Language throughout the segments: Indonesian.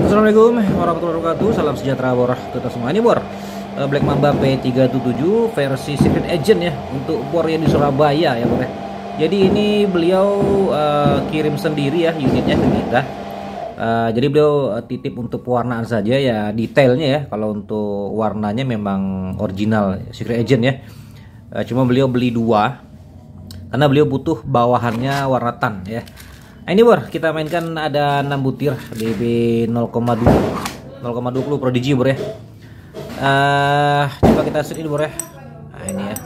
Assalamualaikum warahmatullahi wabarakatuh Salam sejahtera warahmatullahi semua Ini Bor eh, Black Mamba P377 versi Secret Agent ya Untuk Bor yang di Surabaya ya Bor ya. Jadi ini beliau uh, kirim sendiri ya unitnya ke kita uh, Jadi beliau titip untuk pewarnaan saja ya detailnya ya Kalau untuk warnanya memang original Secret Agent ya uh, Cuma beliau beli dua Karena beliau butuh bawahannya warna tan ya Nah, ini bor, kita mainkan ada 6 butir DB 0,2 0,20 Prodigy bor ya. Uh, coba kita set ini bor ya. Nah, ini ya.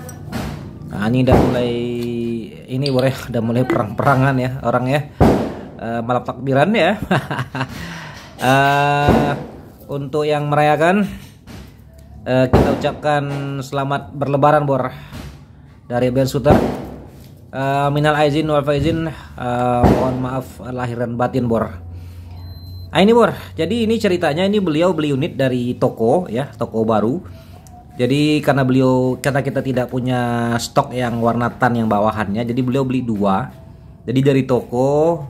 Nah, ini udah mulai ini bor ya, udah mulai perang-perangan ya orang ya. Uh, malam takbiran ya. uh, untuk yang merayakan uh, kita ucapkan selamat berlebaran bor dari Ben Suter. Eh, minal aizin wal faizin uh, mohon maaf lahir dan batin bor nah, ini bor jadi ini ceritanya ini beliau beli unit dari toko ya toko baru jadi karena beliau karena kita tidak punya stok yang warna tan yang bawahannya jadi beliau beli dua jadi dari toko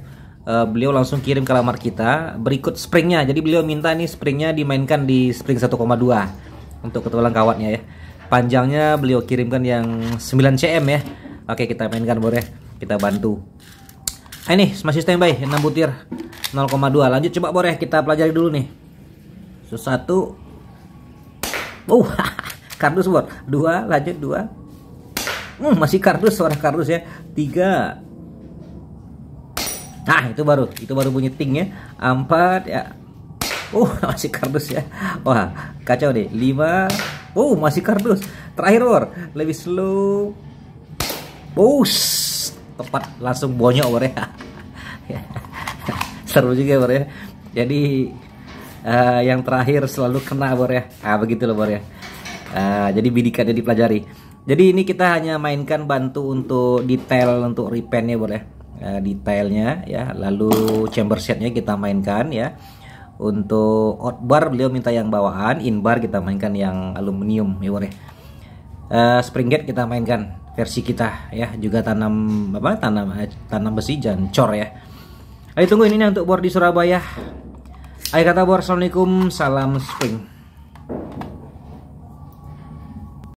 eh, beliau langsung kirim ke lamar kita berikut springnya jadi beliau minta ini springnya dimainkan di spring 1,2 untuk ketulang kawatnya ya panjangnya beliau kirimkan yang 9 cm ya Oke kita mainkan boleh ya. Kita bantu. Ini masih standby 6 butir 0,2. Lanjut coba boleh ya. kita pelajari dulu nih. Satu satu. Uh, oh, kardus buat Dua lanjut dua. Hmm, masih kardus suara kardus ya. Tiga. Nah itu baru itu baru bunyi ting ya. Empat ya. Uh masih kardus ya. Wah kacau deh. Lima. Uh masih kardus. Terakhir war Lebih slow. Bus tepat langsung bonyok bro ya. Seru juga bro ya. Jadi uh, yang terakhir selalu kena bro ya. Ah begitu loh bro ya. Uh, jadi bidikannya dipelajari. Jadi ini kita hanya mainkan bantu untuk detail untuk repaintnya bro ya. Eh, detailnya ya. Lalu chamber setnya kita mainkan ya. Untuk outbar beliau minta yang bawaan, inbar kita mainkan yang aluminium ya ya. Uh, spring gate kita mainkan versi kita ya juga tanam apa tanam tanam besi cor ya ayo tunggu ini untuk bor di Surabaya ayo kata bor assalamualaikum salam spring